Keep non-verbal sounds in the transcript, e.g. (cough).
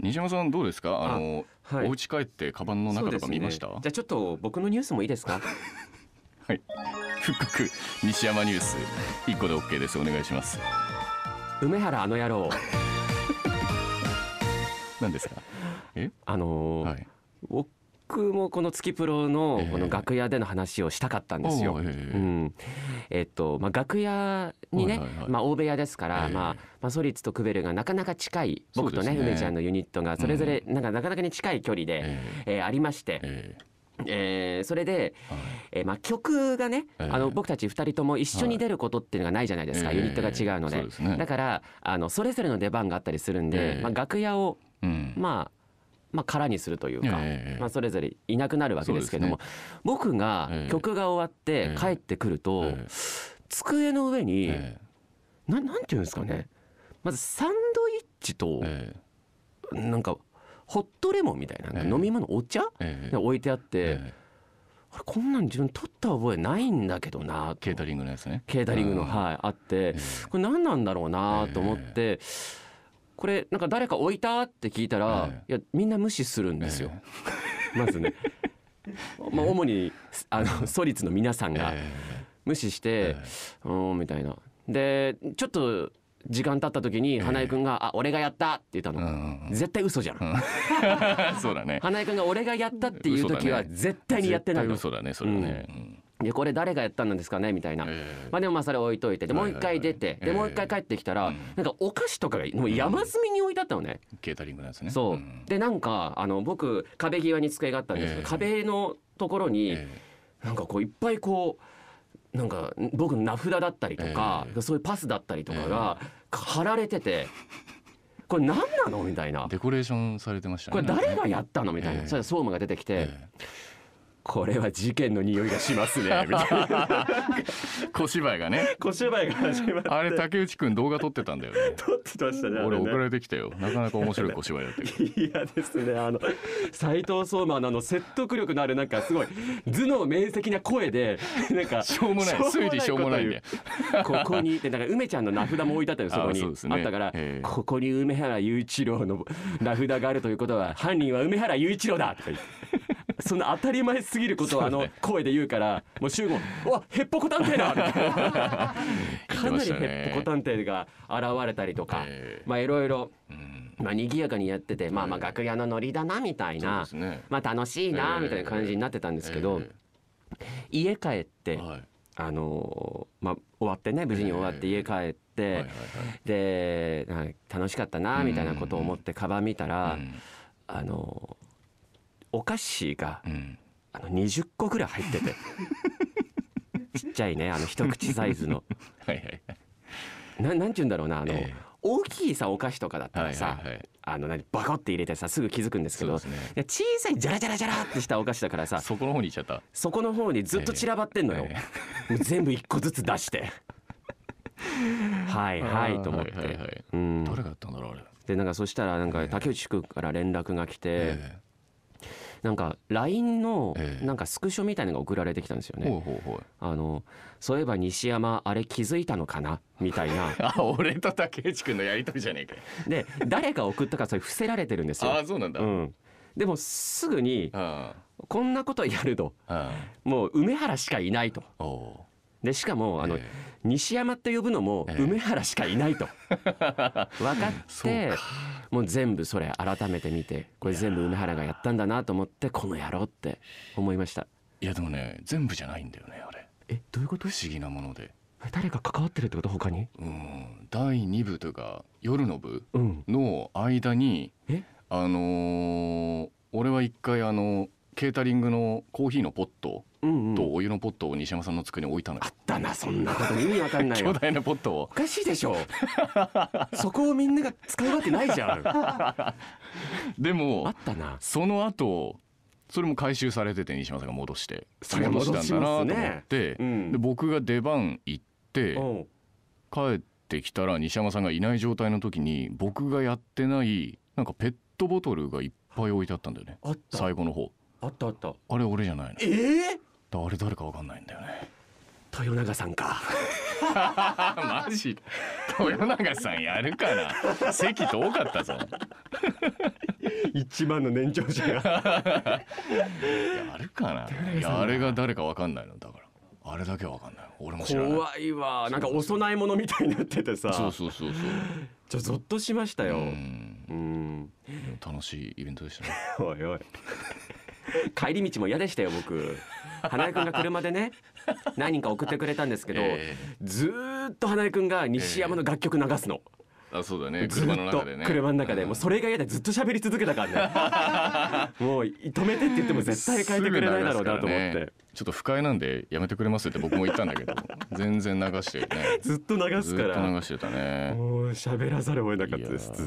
西山さんどうですかあのはい、お家帰ってカバンの中とか見ました、ね、じゃあちょっと僕のニュースもいいですか (laughs) はい復刻西山ニュース一個で OK ですお願いします梅原あの野郎 (laughs) 何ですかえあのーはい僕もこの月プロのこの楽屋での話をしたかったんですよ。えー、うん、えっとまあ楽屋にね、まあ大部屋ですから、えー、まあまあソリッツとクベルがなかなか近い僕とねね梅ちゃんのユニットがそれぞれなんかなかなかに近い距離で、えー、えー、ありまして。えーえー、それで、はい、えー、まあ、曲がね、えー、あの僕たち2人とも一緒に出ることっていうのがないじゃないですか、はい、ユニットが違うのでえーでね、だからあのそれぞれの出番があったりするんで、まあ、楽屋を、うん、まあまあ、空にするというか、まあ、それぞれいなくなるわけですけども、僕が曲が終わって帰ってくると、机の上に、えー、ななんていうんですかねまずサンドイッチと、えー、なんかホットレモンみたいな、飲み物お茶、えー、置いてあって。こんなん自分取った覚えないんだけどなケータリングのやつねケータリングの、はいあって、これ何なんだろうなと思って、これなんか誰か置いたって聞いたら、ええ、いやみんな無視するんですよ、え、(laughs) まずね。まあ、主にあのソリツの皆さんが無視して「うん」みたいな。でちょっと時間経った時に花井君が「あ俺がやった」って言ったの、絶対嘘じゃん、(laughs) そうだね花井君が「俺がやった」っていう時は絶対にやってないの、嘘だねそれはね、でこれ誰がやったんですかねみたいな、えー、まあでもまあそれ置いといてでもう一回出て、でもう一回帰ってきたら、なんかお菓子とかがもう山積みに置いてあったのね、ケータリングのやつねそう、でなんかあの僕壁際に机があったんですけど、壁のところに、なんかこういっぱいこうなんか僕の名札だったりとか、そういうパスだったりとかが貼られてて。これ何なのみたいなデコレーションされてましたこれ誰がやったのみたいな、えー、そう総務が出てきて、これは事件の匂いがしますね (laughs) みたいな小芝居がね小芝居が始まってあれ竹内くん動画撮ってたんだよね撮ってましたね俺送られてきたよなかなか面白い小芝居だったいやですねあの斎藤聡馬のあの説得力のあるなんかすごい頭脳明晰な声でなんかしょうもない推理しょうもないねここにでなんか梅ちゃんの名札も置いてあったよ (laughs) そこにあったからここに梅原雄一郎の名札があるということは犯人は梅原雄一郎だとか言ってそんな当たり前すぎることをあの声で言うからもう集合「(laughs) わへっぽこ探偵だ!」みたいな (laughs) かなりへっぽこ探偵が現れたりとか、まあいろいろ。まあ賑やかにやってて、まあまあ楽屋のノリだなみたいな、まあ楽しいなみたいな感じになってたんですけど、家帰って、あのまあ終わってね無事に終わって家帰って、で楽しかったなみたいなことを思ってカバン見たら、あのお菓子が、うん、あの20個ぐらい入ってて (laughs) ちっちゃいねあの一口サイズの (laughs) はいはいななんて言うんだろうなあの、えー大きいさお菓子とかだったらさ、はいあの何バコって入れてさすぐ気づくんですけど、ね、いや小さいジャラジャラジャラってしたお菓子だからさそこの方にっちゃったそこの方にずっと散らばってんのよ、えー、全部一個ずつ出して (laughs) はいはいと思って、はいうん、誰がやったんだろうあれでなんかそしたらなんか竹内君から連絡が来て、えーなんか LINE のなんかスクショみたいのが送られてきたんですよね、あのそういえば西山あれ気づいたのかなみたいな (laughs) あ俺と竹内くんのやり取りじゃねえかで誰が送ったかそれ伏せられてるんですよあそうなんだ、うん、でもすぐにこんなことやるともう梅原しかいないとでしかもあの、えー、西山って呼ぶのも梅原しかいないと、えー、分かってもう全部それ改めて見てこれ全部梅原がやったんだなと思ってこの野郎って思いましたいやでもね全部じゃないんだよねあれえどういうこと不思議なもので誰か関わってるってこと他にうん第2部というか夜の部の間に、うん、あのー、俺は一回あのケータリングのコーヒーのポットとお湯のポットを西山さんの机に置いたのよ、うんうん、あったなそんなこと意味わかんない巨大なポットをおかしいでしょ (laughs) そこをみんなが使うわけないじゃん (laughs) でもあったなその後それも回収されてて西山さんが戻して戻したんだなと思って、ねうん、で僕が出番行って帰ってきたら西山さんがいない状態の時に僕がやってないなんかペットボトルがいっぱい置いてあったんだよねあ最後の方あったあったあれ俺じゃないのええー、あれ誰かわかんないんだよね豊永さんか (laughs) マジ豊永さんやるかな席遠かったぞ一番の年長者がやるかなあれが誰かわかんないのだからあれだけわかんない俺も知らない怖いわなんかお供え物みたいになっててさそうそうそうそうちょゾッとしましたようん楽しいイベントでしたね (laughs) おいおい帰り道も嫌でしたよ僕花江君が車でね何人か送ってくれたんですけど、えー、ずっと花江君が西山の楽曲流すの。あそうだね車の中でね車の中で、もうそれが嫌でずっと喋り続けたからね (laughs) もう止めてって言っても絶対変えてくれないだろうなと思って、ね、ちょっと不快なんでやめてくれますって僕も言ったんだけど全然流してね (laughs) ずっと流すからずっと流してたねもう喋らざるを得なかったですずっと。